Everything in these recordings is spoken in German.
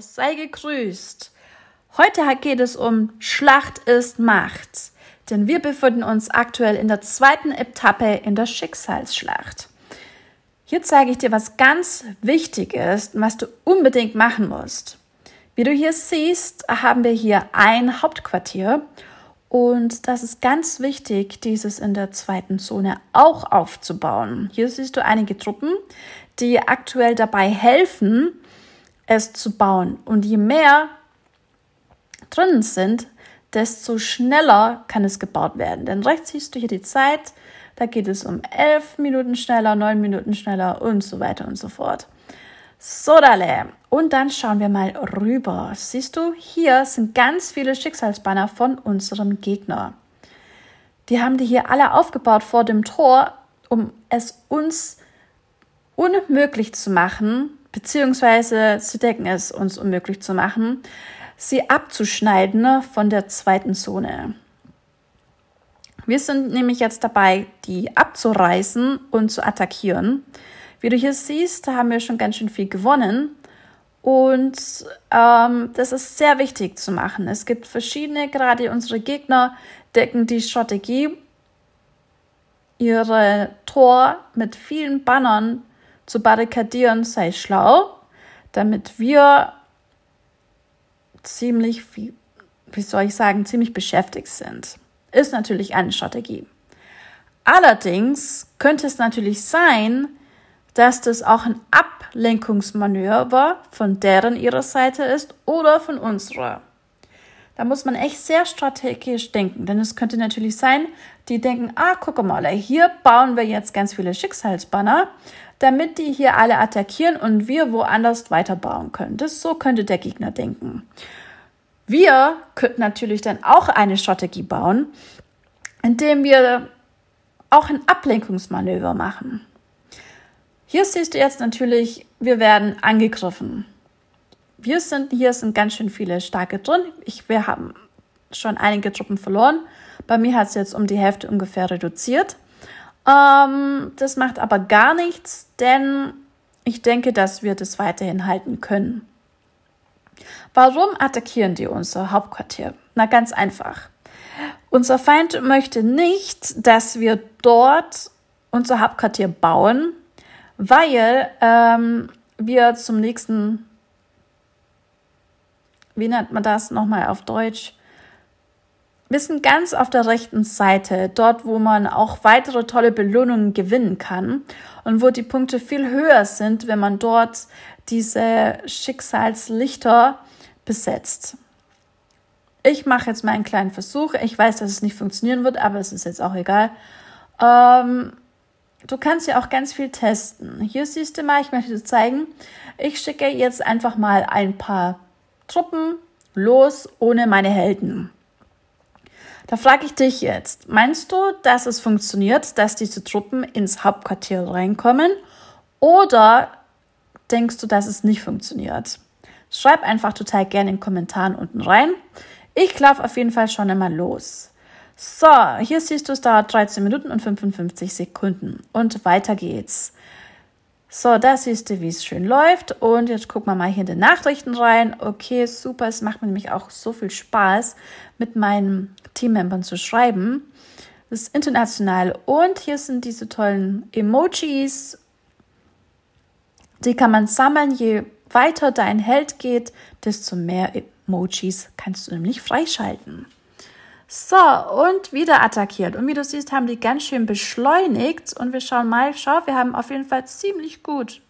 sei gegrüßt. Heute geht es um Schlacht ist Macht, denn wir befinden uns aktuell in der zweiten Etappe in der Schicksalsschlacht. Hier zeige ich dir, was ganz wichtig ist und was du unbedingt machen musst. Wie du hier siehst, haben wir hier ein Hauptquartier und das ist ganz wichtig, dieses in der zweiten Zone auch aufzubauen. Hier siehst du einige Truppen, die aktuell dabei helfen, es zu bauen. Und je mehr drinnen sind, desto schneller kann es gebaut werden. Denn rechts siehst du hier die Zeit, da geht es um elf Minuten schneller, neun Minuten schneller und so weiter und so fort. So, dale. Und dann schauen wir mal rüber. Siehst du, hier sind ganz viele Schicksalsbanner von unserem Gegner. Die haben die hier alle aufgebaut vor dem Tor, um es uns unmöglich zu machen, beziehungsweise sie decken es uns unmöglich zu machen, sie abzuschneiden von der zweiten Zone. Wir sind nämlich jetzt dabei, die abzureißen und zu attackieren. Wie du hier siehst, haben wir schon ganz schön viel gewonnen. Und ähm, das ist sehr wichtig zu machen. Es gibt verschiedene, gerade unsere Gegner decken die Strategie, ihre Tor mit vielen Bannern zu barrikadieren sei schlau, damit wir ziemlich, wie, soll ich sagen, ziemlich beschäftigt sind. Ist natürlich eine Strategie. Allerdings könnte es natürlich sein, dass das auch ein Ablenkungsmanöver von deren ihrer Seite ist oder von unserer. Da muss man echt sehr strategisch denken, denn es könnte natürlich sein, die denken, ah, guck mal, hier bauen wir jetzt ganz viele Schicksalsbanner damit die hier alle attackieren und wir woanders weiterbauen können. Das so könnte der Gegner denken. Wir könnten natürlich dann auch eine Strategie bauen, indem wir auch ein Ablenkungsmanöver machen. Hier siehst du jetzt natürlich, wir werden angegriffen. Wir sind hier sind ganz schön viele starke drin. Ich, wir haben schon einige Truppen verloren. Bei mir hat es jetzt um die Hälfte ungefähr reduziert. Ähm, das macht aber gar nichts, denn ich denke, dass wir das weiterhin halten können. Warum attackieren die unser Hauptquartier? Na ganz einfach. Unser Feind möchte nicht, dass wir dort unser Hauptquartier bauen, weil ähm, wir zum nächsten, wie nennt man das nochmal auf Deutsch, wir sind ganz auf der rechten Seite, dort wo man auch weitere tolle Belohnungen gewinnen kann und wo die Punkte viel höher sind, wenn man dort diese Schicksalslichter besetzt. Ich mache jetzt mal einen kleinen Versuch. Ich weiß, dass es nicht funktionieren wird, aber es ist jetzt auch egal. Ähm, du kannst ja auch ganz viel testen. Hier siehst du mal, ich möchte dir zeigen, ich schicke jetzt einfach mal ein paar Truppen los ohne meine Helden. Da frage ich dich jetzt, meinst du, dass es funktioniert, dass diese Truppen ins Hauptquartier reinkommen oder denkst du, dass es nicht funktioniert? Schreib einfach total gerne in den Kommentaren unten rein. Ich laufe auf jeden Fall schon einmal los. So, hier siehst du, es dauert 13 Minuten und 55 Sekunden. Und weiter geht's. So, da siehst du, wie es schön läuft. Und jetzt gucken wir mal hier in den Nachrichten rein. Okay, super. Es macht mir nämlich auch so viel Spaß, mit meinen Teammembern zu schreiben. Das ist international. Und hier sind diese tollen Emojis. Die kann man sammeln. Je weiter dein Held geht, desto mehr Emojis kannst du nämlich freischalten. So, und wieder attackiert. Und wie du siehst, haben die ganz schön beschleunigt. Und wir schauen mal, schau, wir haben auf jeden Fall ziemlich gut,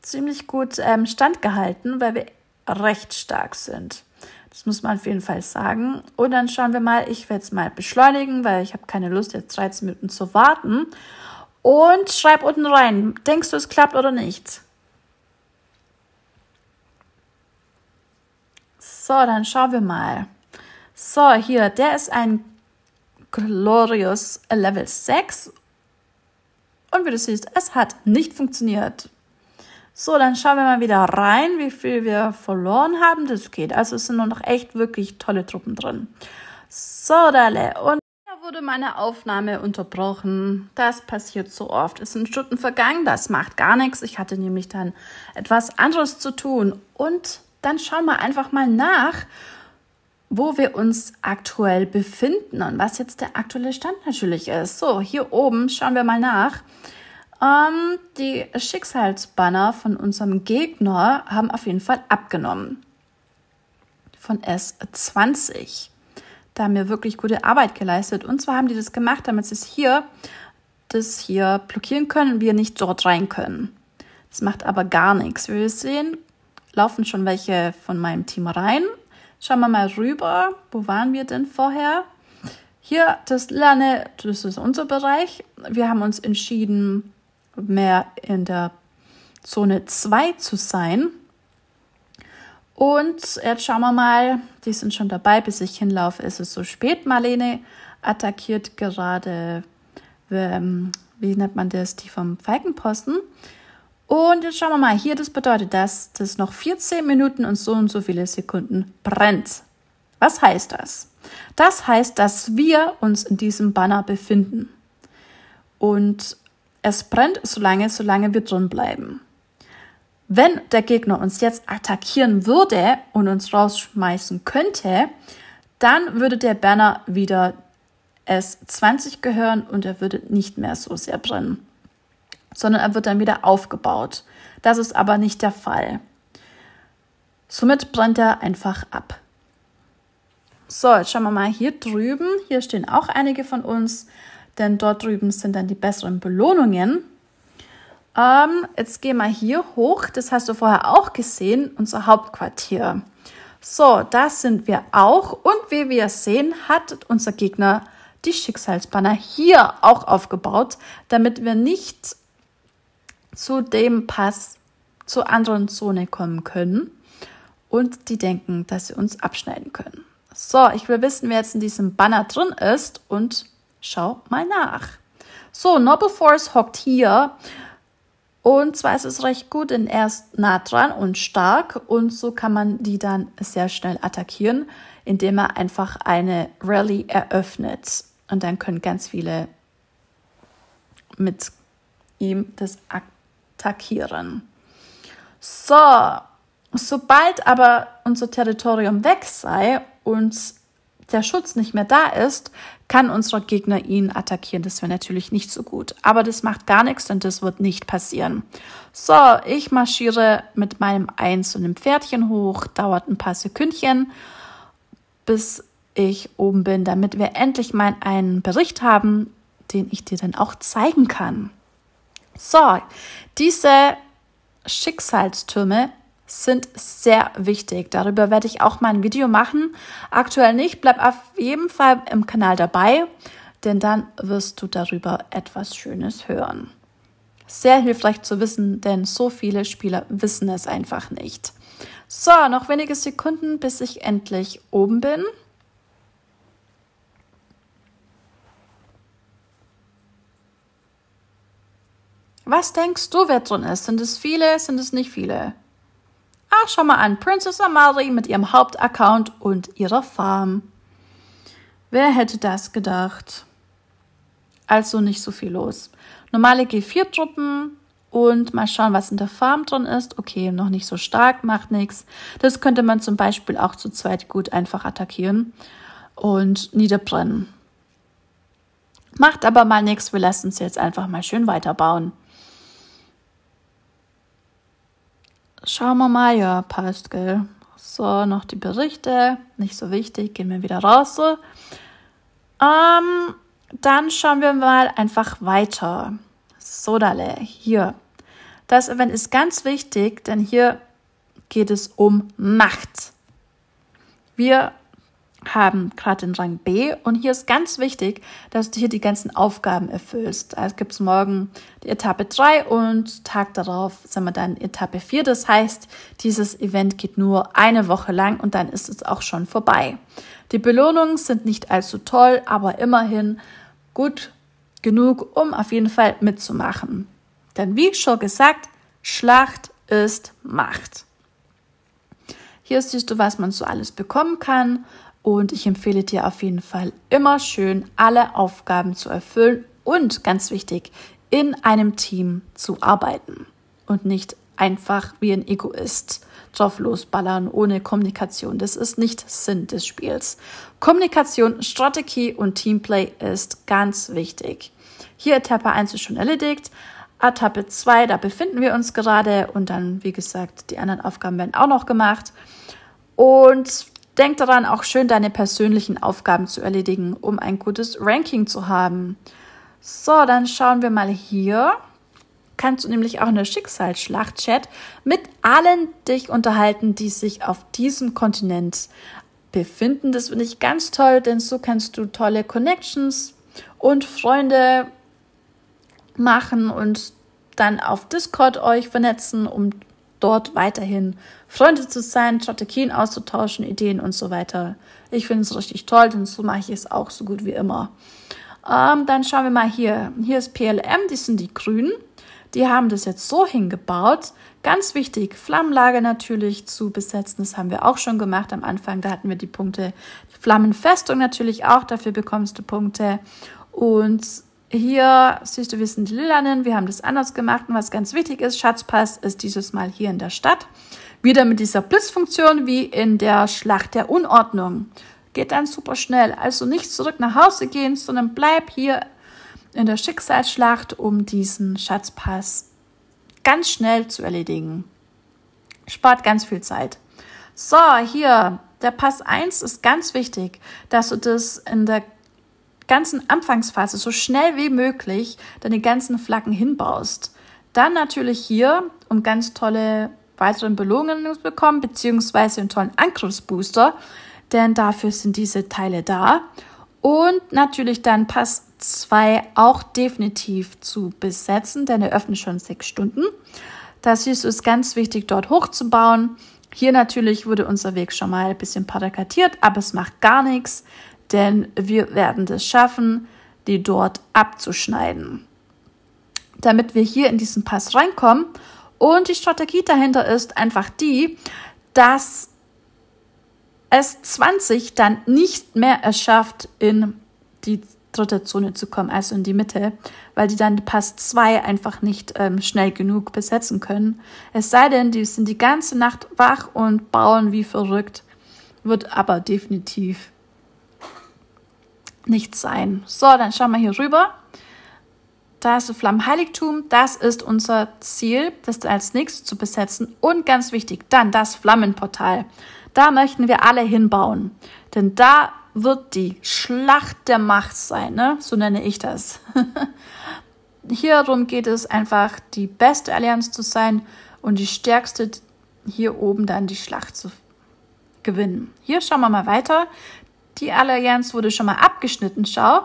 ziemlich gut ähm, standgehalten, weil wir recht stark sind. Das muss man auf jeden Fall sagen. Und dann schauen wir mal, ich werde es mal beschleunigen, weil ich habe keine Lust, jetzt 13 Minuten zu warten. Und schreib unten rein, denkst du, es klappt oder nicht? So, dann schauen wir mal. So, hier, der ist ein Glorious Level 6. Und wie du siehst, es hat nicht funktioniert. So, dann schauen wir mal wieder rein, wie viel wir verloren haben. Das geht. Also es sind nur noch echt wirklich tolle Truppen drin. So, Dale. Und da wurde meine Aufnahme unterbrochen. Das passiert so oft. Es sind Stunden vergangen, das macht gar nichts. Ich hatte nämlich dann etwas anderes zu tun. Und dann schauen wir einfach mal nach, wo wir uns aktuell befinden und was jetzt der aktuelle Stand natürlich ist. So, hier oben schauen wir mal nach. Ähm, die Schicksalsbanner von unserem Gegner haben auf jeden Fall abgenommen. Von S20. Da haben wir wirklich gute Arbeit geleistet. Und zwar haben die das gemacht, damit sie es hier, das hier blockieren können und wir nicht dort rein können. Das macht aber gar nichts. Wie wir sehen, laufen schon welche von meinem Team rein Schauen wir mal rüber. Wo waren wir denn vorher? Hier, das Lerne, das ist unser Bereich. Wir haben uns entschieden, mehr in der Zone 2 zu sein. Und jetzt schauen wir mal, die sind schon dabei, bis ich hinlaufe, ist es so spät. Marlene attackiert gerade, ähm, wie nennt man das, die vom Falkenposten. Und jetzt schauen wir mal hier, das bedeutet, dass das noch 14 Minuten und so und so viele Sekunden brennt. Was heißt das? Das heißt, dass wir uns in diesem Banner befinden. Und es brennt solange, solange wir drin bleiben. Wenn der Gegner uns jetzt attackieren würde und uns rausschmeißen könnte, dann würde der Banner wieder S20 gehören und er würde nicht mehr so sehr brennen sondern er wird dann wieder aufgebaut. Das ist aber nicht der Fall. Somit brennt er einfach ab. So, jetzt schauen wir mal hier drüben. Hier stehen auch einige von uns, denn dort drüben sind dann die besseren Belohnungen. Ähm, jetzt gehen wir hier hoch. Das hast du vorher auch gesehen, unser Hauptquartier. So, da sind wir auch. Und wie wir sehen, hat unser Gegner die Schicksalsbanner hier auch aufgebaut, damit wir nicht zu dem Pass zur anderen Zone kommen können und die denken, dass sie uns abschneiden können. So, ich will wissen, wer jetzt in diesem Banner drin ist und schau mal nach. So, Noble Force hockt hier und zwar ist es recht gut, denn er ist nah dran und stark und so kann man die dann sehr schnell attackieren, indem er einfach eine Rally eröffnet und dann können ganz viele mit ihm das Akt attackieren. So, sobald aber unser Territorium weg sei und der Schutz nicht mehr da ist, kann unser Gegner ihn attackieren. Das wäre natürlich nicht so gut. Aber das macht gar nichts, denn das wird nicht passieren. So, ich marschiere mit meinem Eins und einem Pferdchen hoch. Dauert ein paar Sekündchen, bis ich oben bin, damit wir endlich mal einen Bericht haben, den ich dir dann auch zeigen kann. So, diese Schicksalstürme sind sehr wichtig. Darüber werde ich auch mal ein Video machen. Aktuell nicht, bleib auf jeden Fall im Kanal dabei, denn dann wirst du darüber etwas Schönes hören. Sehr hilfreich zu wissen, denn so viele Spieler wissen es einfach nicht. So, noch wenige Sekunden, bis ich endlich oben bin. Was denkst du, wer drin ist? Sind es viele? Sind es nicht viele? Ach, schau mal an. Princess Amari mit ihrem Hauptaccount und ihrer Farm. Wer hätte das gedacht? Also nicht so viel los. Normale G4-Truppen und mal schauen, was in der Farm drin ist. Okay, noch nicht so stark, macht nichts. Das könnte man zum Beispiel auch zu zweit gut einfach attackieren und niederbrennen. Macht aber mal nichts, wir lassen es jetzt einfach mal schön weiterbauen. Schauen wir mal, ja, passt, gell. So, noch die Berichte, nicht so wichtig, gehen wir wieder raus. So. Ähm, dann schauen wir mal einfach weiter. Sodale, hier. Das Event ist ganz wichtig, denn hier geht es um Macht. Wir haben gerade den Rang B. Und hier ist ganz wichtig, dass du hier die ganzen Aufgaben erfüllst. Also gibt es morgen die Etappe 3 und Tag darauf sind wir dann Etappe 4. Das heißt, dieses Event geht nur eine Woche lang und dann ist es auch schon vorbei. Die Belohnungen sind nicht allzu toll, aber immerhin gut genug, um auf jeden Fall mitzumachen. Denn wie schon gesagt, Schlacht ist Macht. Hier siehst du, was man so alles bekommen kann. Und ich empfehle dir auf jeden Fall immer schön, alle Aufgaben zu erfüllen und ganz wichtig, in einem Team zu arbeiten und nicht einfach wie ein Egoist drauf losballern ohne Kommunikation. Das ist nicht Sinn des Spiels. Kommunikation, Strategie und Teamplay ist ganz wichtig. Hier Etappe 1 ist schon erledigt. Etappe 2, da befinden wir uns gerade und dann, wie gesagt, die anderen Aufgaben werden auch noch gemacht. Und Denk daran, auch schön deine persönlichen Aufgaben zu erledigen, um ein gutes Ranking zu haben. So, dann schauen wir mal hier. Kannst du nämlich auch in der Schicksalsschlacht-Chat mit allen dich unterhalten, die sich auf diesem Kontinent befinden. Das finde ich ganz toll, denn so kannst du tolle Connections und Freunde machen und dann auf Discord euch vernetzen, um dort weiterhin Freunde zu sein, Strategien auszutauschen, Ideen und so weiter. Ich finde es richtig toll, denn so mache ich es auch so gut wie immer. Ähm, dann schauen wir mal hier. Hier ist PLM, die sind die Grünen. Die haben das jetzt so hingebaut. Ganz wichtig, Flammenlage natürlich zu besetzen. Das haben wir auch schon gemacht am Anfang. Da hatten wir die Punkte. Flammenfestung natürlich auch. Dafür bekommst du Punkte. Und hier siehst du, wir sind Lillanen, wir haben das anders gemacht. Und was ganz wichtig ist, Schatzpass ist dieses Mal hier in der Stadt. Wieder mit dieser Blitzfunktion wie in der Schlacht der Unordnung. Geht dann super schnell. Also nicht zurück nach Hause gehen, sondern bleib hier in der Schicksalsschlacht, um diesen Schatzpass ganz schnell zu erledigen. Spart ganz viel Zeit. So, hier, der Pass 1 ist ganz wichtig, dass du das in der ganzen Anfangsphase so schnell wie möglich deine ganzen Flaggen hinbaust. Dann natürlich hier, um ganz tolle weiteren Belohnungen zu bekommen, beziehungsweise einen tollen Angriffsbooster, denn dafür sind diese Teile da. Und natürlich dann Pass 2 auch definitiv zu besetzen, denn er öffnet schon sechs Stunden. Das ist es ganz wichtig, dort hochzubauen. Hier natürlich wurde unser Weg schon mal ein bisschen parakatiert, aber es macht gar nichts, denn wir werden es schaffen, die dort abzuschneiden. Damit wir hier in diesen Pass reinkommen. Und die Strategie dahinter ist einfach die, dass es 20 dann nicht mehr erschafft, in die dritte Zone zu kommen, also in die Mitte, weil die dann Pass 2 einfach nicht ähm, schnell genug besetzen können. Es sei denn, die sind die ganze Nacht wach und bauen wie verrückt, wird aber definitiv nichts sein. So, dann schauen wir hier rüber. Da ist das Flammenheiligtum. Das ist unser Ziel, das als nächstes zu besetzen. Und ganz wichtig, dann das Flammenportal. Da möchten wir alle hinbauen. Denn da wird die Schlacht der Macht sein. Ne? So nenne ich das. Hierum geht es einfach, die beste Allianz zu sein und die stärkste hier oben dann die Schlacht zu gewinnen. Hier schauen wir mal weiter. Die Allianz wurde schon mal abgeschnitten, schau.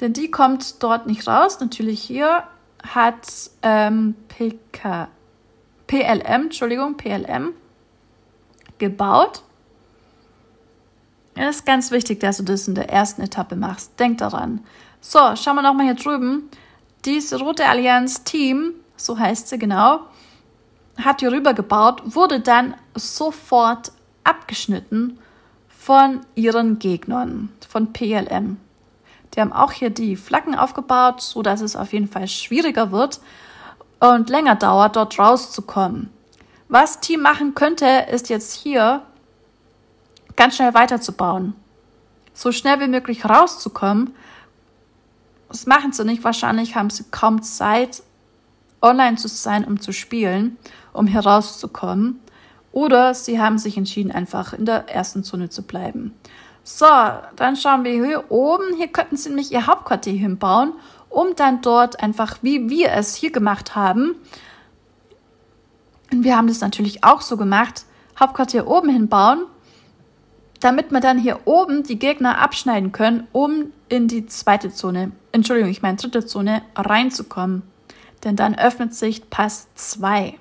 Denn die kommt dort nicht raus. Natürlich hier hat ähm, PK, PLM, Entschuldigung, PLM gebaut. Es ist ganz wichtig, dass du das in der ersten Etappe machst. Denk daran. So, schauen wir nochmal hier drüben. Diese Rote Allianz Team, so heißt sie genau, hat hier rüber gebaut, wurde dann sofort abgeschnitten von ihren Gegnern, von PLM. Die haben auch hier die Flaggen aufgebaut, sodass es auf jeden Fall schwieriger wird und länger dauert, dort rauszukommen. Was Team machen könnte, ist jetzt hier ganz schnell weiterzubauen. So schnell wie möglich rauszukommen. Das machen sie nicht. Wahrscheinlich haben sie kaum Zeit, online zu sein, um zu spielen, um hier rauszukommen. Oder sie haben sich entschieden, einfach in der ersten Zone zu bleiben. So, dann schauen wir hier oben. Hier könnten sie nämlich ihr Hauptquartier hinbauen, um dann dort einfach, wie wir es hier gemacht haben. Und wir haben das natürlich auch so gemacht. Hauptquartier oben hinbauen, damit wir dann hier oben die Gegner abschneiden können, um in die zweite Zone, Entschuldigung, ich meine dritte Zone, reinzukommen. Denn dann öffnet sich Pass 2.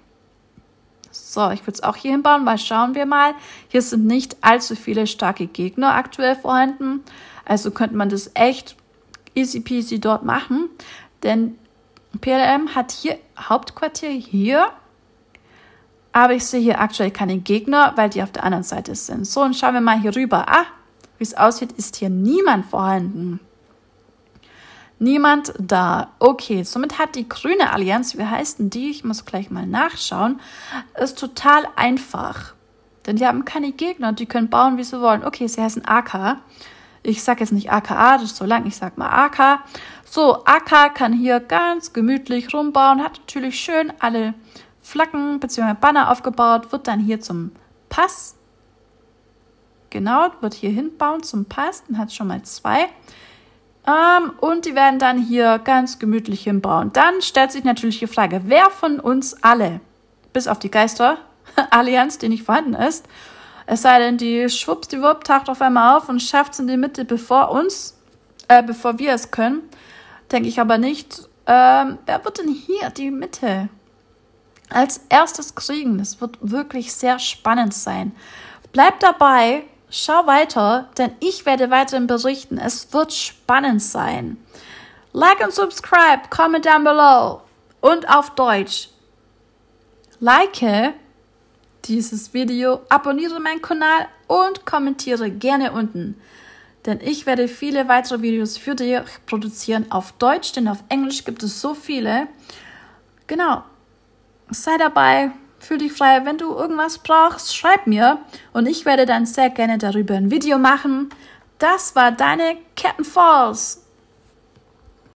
So, ich würde es auch hier hinbauen, weil schauen wir mal. Hier sind nicht allzu viele starke Gegner aktuell vorhanden. Also könnte man das echt easy peasy dort machen. Denn PLM hat hier Hauptquartier hier. Aber ich sehe hier aktuell keine Gegner, weil die auf der anderen Seite sind. So, und schauen wir mal hier rüber. Ah, wie es aussieht, ist hier niemand vorhanden niemand da. Okay, somit hat die Grüne Allianz, wie heißt denn die? Ich muss gleich mal nachschauen. Ist total einfach. Denn die haben keine Gegner und die können bauen, wie sie wollen. Okay, sie heißen AK. Ich sage jetzt nicht AKA, das ist so lang, ich sag mal AK. So, AK kann hier ganz gemütlich rumbauen, hat natürlich schön alle Flaggen bzw. Banner aufgebaut, wird dann hier zum Pass. Genau, wird hier hinbauen zum Pass, dann hat schon mal zwei. Ähm, und die werden dann hier ganz gemütlich hinbauen. Dann stellt sich natürlich die Frage, wer von uns alle, bis auf die Geisterallianz, die nicht vorhanden ist, es sei denn, die schwupps, die wupp, taucht auf einmal auf und schafft es in die Mitte, bevor uns, äh, bevor wir es können. Denke ich aber nicht. Ähm, wer wird denn hier die Mitte als erstes kriegen? Das wird wirklich sehr spannend sein. Bleibt dabei, schau weiter, denn ich werde weiterhin berichten. Es wird spannend sein. Like und subscribe, comment down below und auf Deutsch. Like dieses Video, abonniere meinen Kanal und kommentiere gerne unten. Denn ich werde viele weitere Videos für dich produzieren auf Deutsch, denn auf Englisch gibt es so viele. Genau. Sei dabei fühl dich frei. Wenn du irgendwas brauchst, schreib mir und ich werde dann sehr gerne darüber ein Video machen. Das war deine Captain Falls.